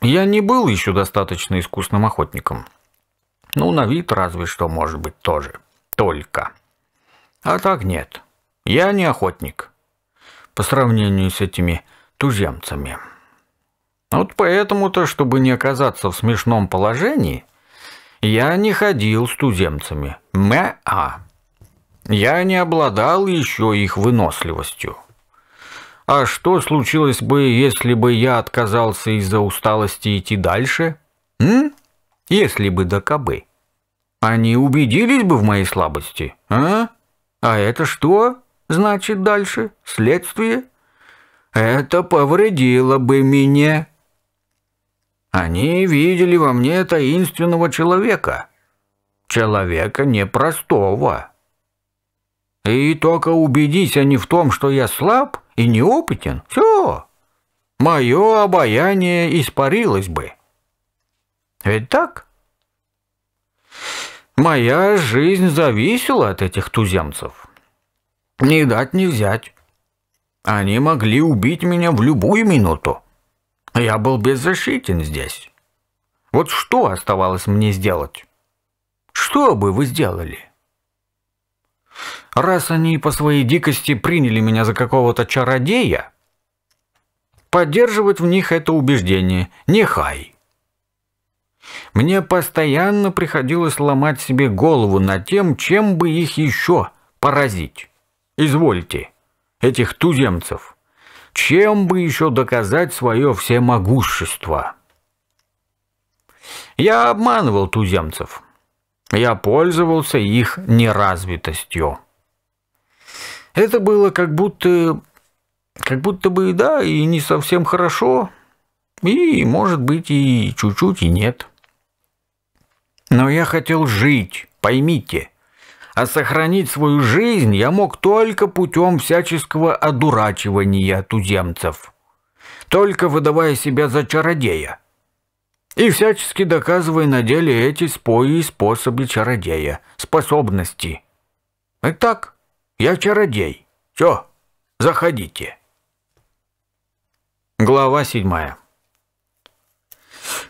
Я не был еще достаточно искусным охотником. Ну, на вид разве что, может быть, тоже. Только. А так нет. Я не охотник. По сравнению с этими туземцами. Вот поэтому-то, чтобы не оказаться в смешном положении, я не ходил с туземцами. Мэ-а. Я не обладал еще их выносливостью. А что случилось бы, если бы я отказался из-за усталости идти дальше? М? Если бы до кобы. Они убедились бы в моей слабости, а? А это что? Значит, дальше? Следствие? Это повредило бы меня. Они видели во мне таинственного человека. Человека непростого. И только убедись они в том, что я слаб и неопытен, все, мое обаяние испарилось бы. Ведь так? Моя жизнь зависела от этих туземцев. Не дать не взять. Они могли убить меня в любую минуту. Я был беззащитен здесь. Вот что оставалось мне сделать? Что бы вы сделали?» раз они по своей дикости приняли меня за какого-то чародея, поддерживать в них это убеждение нехай. Мне постоянно приходилось ломать себе голову над тем, чем бы их еще поразить. Извольте, этих туземцев, чем бы еще доказать свое всемогущество? Я обманывал туземцев. Я пользовался их неразвитостью. Это было как будто... Как будто бы, да, и не совсем хорошо, и, может быть, и чуть-чуть, и нет. Но я хотел жить, поймите. А сохранить свою жизнь я мог только путем всяческого одурачивания туземцев. Только выдавая себя за чародея. И всячески доказывая на деле эти спои и способы чародея, способности. Итак, я чародей. Все, заходите. Глава седьмая.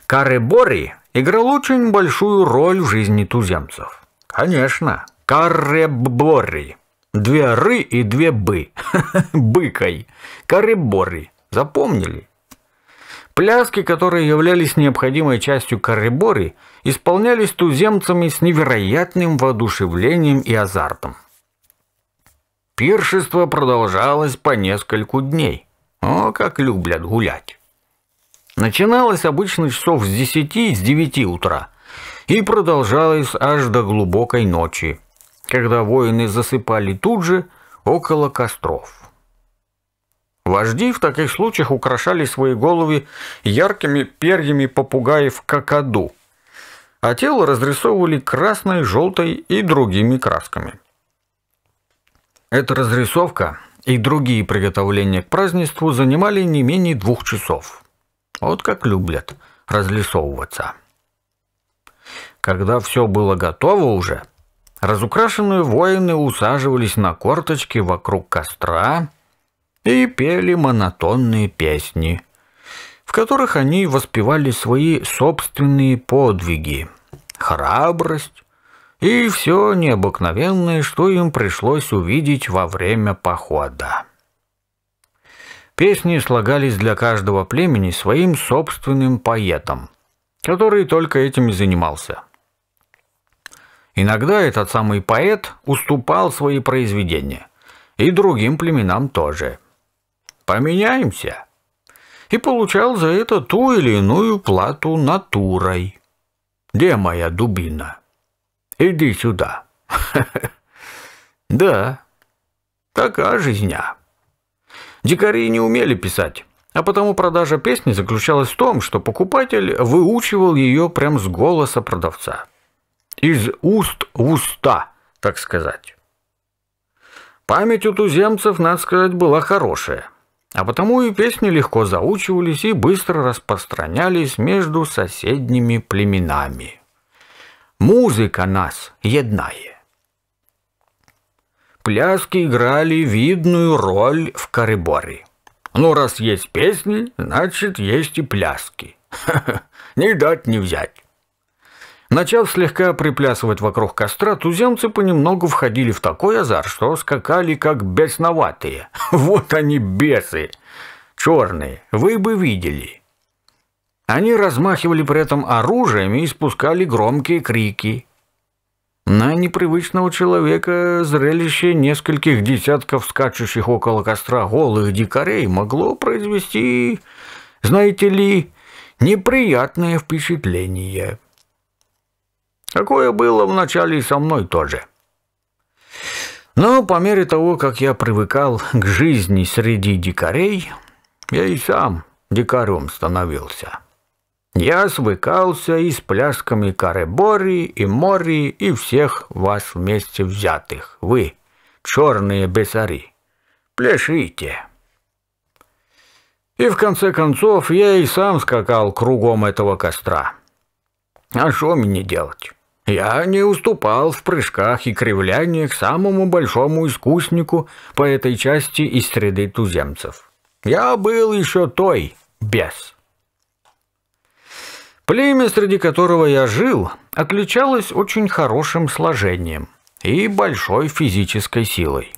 Каре-Бори играл очень большую роль в жизни туземцев. Конечно, Каре-Бори. Две ры и две бы. Быкой. Каре-Бори. Запомнили? Пляски, которые являлись необходимой частью каребори, исполнялись туземцами с невероятным воодушевлением и азартом пиршество продолжалось по нескольку дней. О, как люблят гулять. Начиналось обычно часов с десяти, с девяти утра и продолжалось аж до глубокой ночи, когда воины засыпали тут же около костров. Вожди в таких случаях украшали свои головы яркими перьями попугаев какаду, а тело разрисовывали красной, желтой и другими красками. Эта разрисовка и другие приготовления к празднеству занимали не менее двух часов. Вот как любят разрисовываться. Когда все было готово уже, разукрашенные воины усаживались на корточки вокруг костра и пели монотонные песни, в которых они воспевали свои собственные подвиги, храбрость, и все необыкновенное, что им пришлось увидеть во время похода. Песни слагались для каждого племени своим собственным поэтом, который только этим и занимался. Иногда этот самый поэт уступал свои произведения, и другим племенам тоже. «Поменяемся!» и получал за это ту или иную плату натурой. «Где моя дубина?» Иди сюда. Да, такая жизня. Дикари не умели писать, а потому продажа песни заключалась в том, что покупатель выучивал ее прямо с голоса продавца. Из уст в уста, так сказать. Память у туземцев, надо сказать, была хорошая. А потому и песни легко заучивались и быстро распространялись между соседними племенами. Музыка нас єднає. Пляски играли видную роль в коридоре. Ну, раз есть песни, значит, есть и пляски. не дать, не взять. Начав слегка приплясывать вокруг костра, туземцы понемногу входили в такой азар, что скакали как бесноватые. вот они бесы, черные, вы бы видели. Они размахивали при этом оружием и испускали громкие крики. На непривычного человека зрелище нескольких десятков скачущих около костра голых дикарей могло произвести, знаете ли, неприятное впечатление. Такое было вначале и со мной тоже. Но по мере того, как я привыкал к жизни среди дикарей, я и сам дикарем становился. Я свыкался и с плясками Каребори, и Мори, и всех вас вместе взятых. Вы, черные бесари, пляшите. И в конце концов я и сам скакал кругом этого костра. А что мне делать? Я не уступал в прыжках и кривляниях самому большому искуснику по этой части из среды туземцев. Я был еще той бес. Племя, среди которого я жил, отличалось очень хорошим сложением и большой физической силой,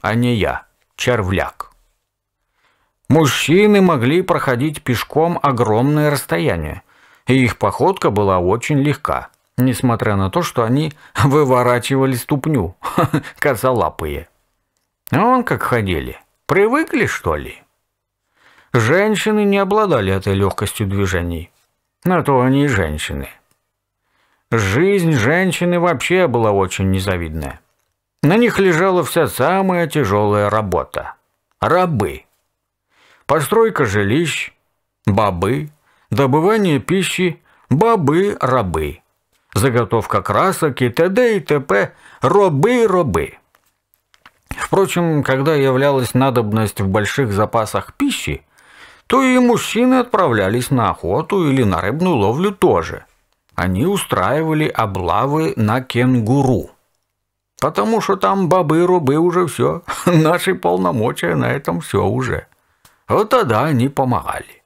а не я, червляк. Мужчины могли проходить пешком огромное расстояние, и их походка была очень легка, несмотря на то, что они выворачивали ступню, косолапые. А он как ходили, привыкли что ли? Женщины не обладали этой легкостью движений. На то они и женщины. Жизнь женщины вообще была очень незавидная. На них лежала вся самая тяжелая работа. Рабы. Постройка жилищ, бобы, добывание пищи, бобы-рабы. Заготовка красок и т.д. и т.п. Робы-робы. Впрочем, когда являлась надобность в больших запасах пищи, то и мужчины отправлялись на охоту или на рыбную ловлю тоже. Они устраивали облавы на кенгуру. Потому что там бобы-рубы уже все, наши полномочия на этом все уже. Вот тогда они помогали.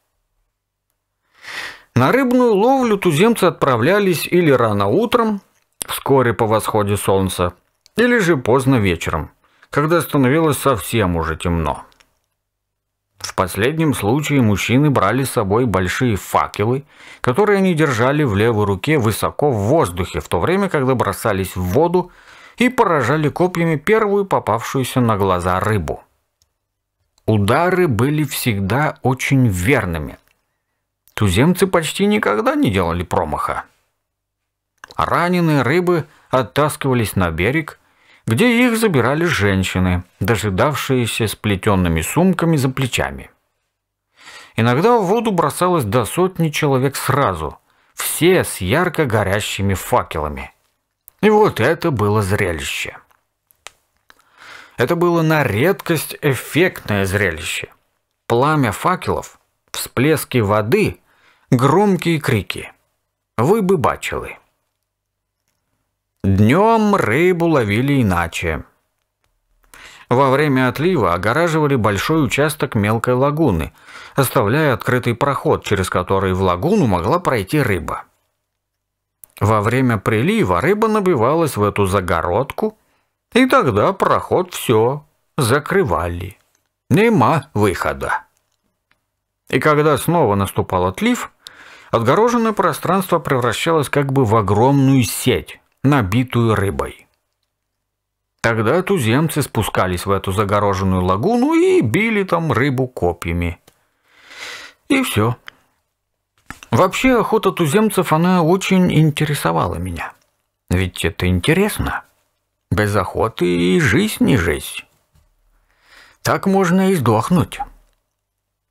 На рыбную ловлю туземцы отправлялись или рано утром, вскоре по восходе солнца, или же поздно вечером, когда становилось совсем уже темно. В последнем случае мужчины брали с собой большие факелы, которые они держали в левой руке высоко в воздухе, в то время, когда бросались в воду и поражали копьями первую попавшуюся на глаза рыбу. Удары были всегда очень верными. Туземцы почти никогда не делали промаха. Раненые рыбы оттаскивались на берег – где их забирали женщины, дожидавшиеся с плетенными сумками за плечами. Иногда в воду бросалось до сотни человек сразу, все с ярко горящими факелами. И вот это было зрелище. Это было на редкость эффектное зрелище. Пламя факелов, всплески воды, громкие крики. Вы бы бачили. Днем рыбу ловили иначе. Во время отлива огораживали большой участок мелкой лагуны, оставляя открытый проход, через который в лагуну могла пройти рыба. Во время прилива рыба набивалась в эту загородку, и тогда проход все закрывали. Нема выхода. И когда снова наступал отлив, отгороженное пространство превращалось как бы в огромную сеть, набитую рыбой. Тогда туземцы спускались в эту загороженную лагуну и били там рыбу копьями. И все. Вообще охота туземцев, она очень интересовала меня. Ведь это интересно. Без охоты и жизнь не жизнь. Так можно и сдохнуть.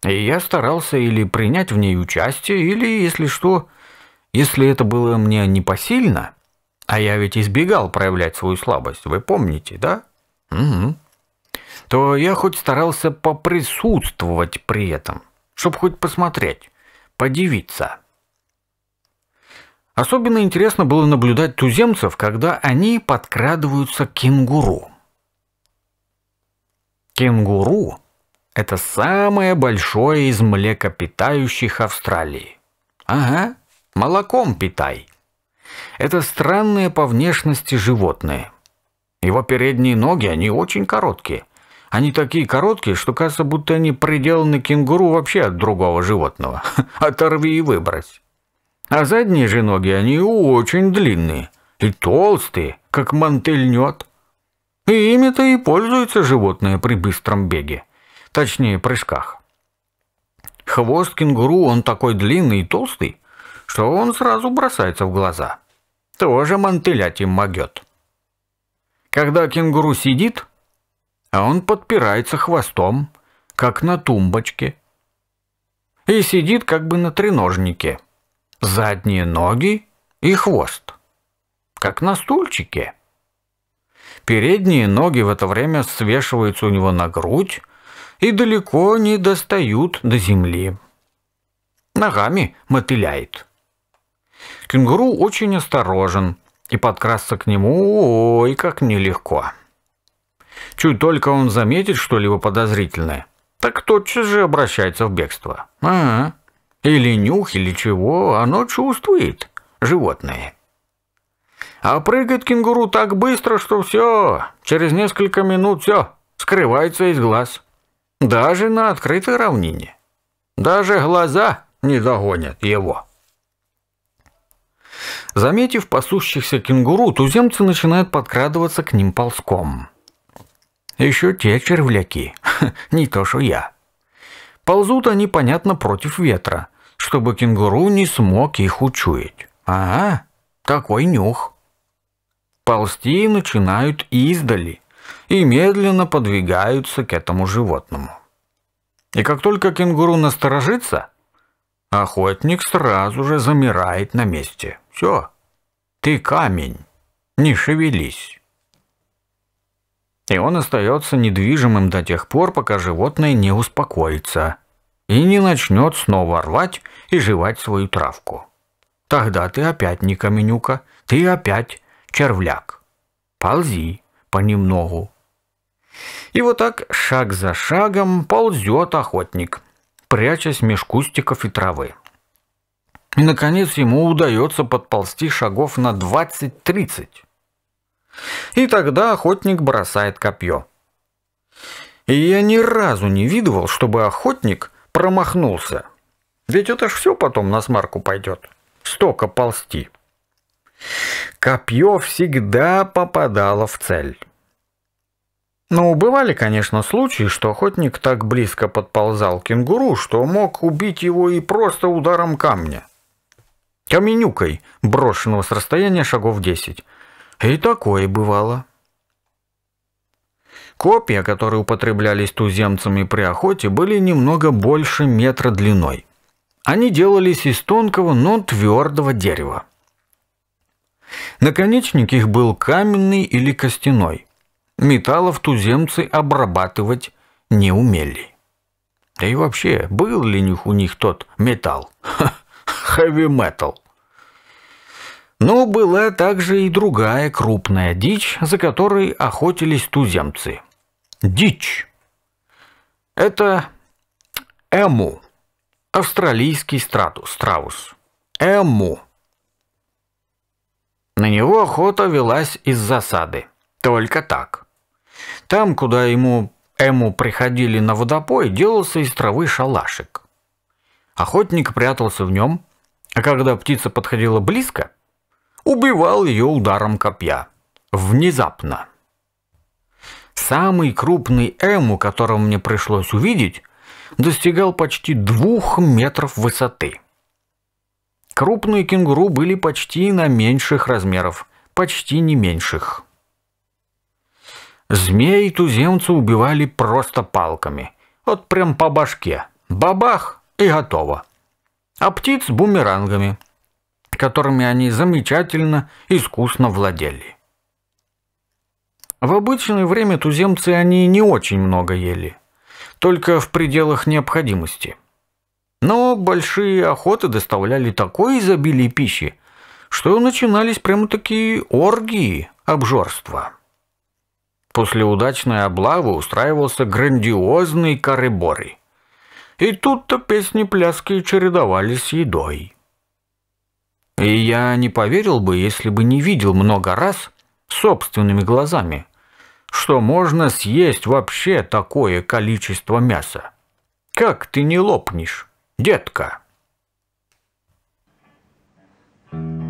И я старался или принять в ней участие, или, если что, если это было мне непосильно, а я ведь избегал проявлять свою слабость, вы помните, да? Угу. То я хоть старался поприсутствовать при этом, чтобы хоть посмотреть, подивиться. Особенно интересно было наблюдать туземцев, когда они подкрадываются к кенгуру. Кенгуру – это самое большое из млекопитающих Австралии. Ага, молоком питай. Это странные по внешности животные. Его передние ноги, они очень короткие. Они такие короткие, что кажется, будто они приделаны кенгуру вообще от другого животного. Оторви и выбрось. А задние же ноги, они очень длинные и толстые, как мантель мантыльнет. И ими-то и пользуются животные при быстром беге, точнее прыжках. Хвост кенгуру, он такой длинный и толстый, что он сразу бросается в глаза тоже мантылять им могет. Когда кенгуру сидит, а он подпирается хвостом, как на тумбочке, и сидит как бы на треножнике, задние ноги и хвост, как на стульчике. Передние ноги в это время свешиваются у него на грудь и далеко не достают до земли. Ногами мотыляет. Кенгуру очень осторожен, и подкрасться к нему, ой, как нелегко. Чуть только он заметит что-либо подозрительное, так тотчас же обращается в бегство. А, -а. или нюх, или чего, оно чувствует, животное. А прыгает кенгуру так быстро, что все, через несколько минут все, скрывается из глаз. Даже на открытой равнине. Даже глаза не догонят его. Заметив пасущихся кенгуру, туземцы начинают подкрадываться к ним ползком. Еще те червляки, не то что я. Ползут они, понятно, против ветра, чтобы кенгуру не смог их учуять. Ага, такой нюх. Ползти начинают издали и медленно подвигаются к этому животному. И как только кенгуру насторожится, Охотник сразу же замирает на месте. Все, ты камень, не шевелись. И он остается недвижимым до тех пор, пока животное не успокоится и не начнет снова рвать и жевать свою травку. Тогда ты опять не каменюка, ты опять червляк. Ползи понемногу. И вот так шаг за шагом ползет охотник, прячась меж кустиков и травы. И, наконец, ему удается подползти шагов на 20-30. И тогда охотник бросает копье. И я ни разу не видывал, чтобы охотник промахнулся. Ведь это ж все потом на смарку пойдет. Столько ползти. Копье всегда попадало в цель. Ну, бывали, конечно, случаи, что охотник так близко подползал к кенгуру, что мог убить его и просто ударом камня. Каменюкой, брошенного с расстояния шагов десять. И такое бывало. Копья, которые употреблялись туземцами при охоте, были немного больше метра длиной. Они делались из тонкого, но твердого дерева. Наконечник их был каменный или костяной – Металлов туземцы обрабатывать не умели. Да и вообще, был ли у них у них тот металл? Хэви-метал. Но ну, была также и другая крупная дичь, за которой охотились туземцы. Дичь. Это эму, австралийский стратус, страус. Эму. На него охота велась из засады. Только так. Там, куда ему Эму приходили на водопой, делался из травы шалашик. Охотник прятался в нем, а когда птица подходила близко, убивал ее ударом копья. Внезапно. Самый крупный эму, которого мне пришлось увидеть, достигал почти двух метров высоты. Крупные кенгуру были почти на меньших размеров, почти не меньших. Змеи туземцы убивали просто палками. Вот прям по башке. Бабах и готово. А птиц бумерангами, которыми они замечательно, искусно владели. В обычное время туземцы они не очень много ели, только в пределах необходимости. Но большие охоты доставляли такое изобилие пищи, что начинались прямо такие оргии обжорства. После удачной облавы устраивался грандиозный корыборы. И тут-то песни-пляски чередовались с едой. И я не поверил бы, если бы не видел много раз собственными глазами, что можно съесть вообще такое количество мяса. Как ты не лопнешь, детка? Thank you.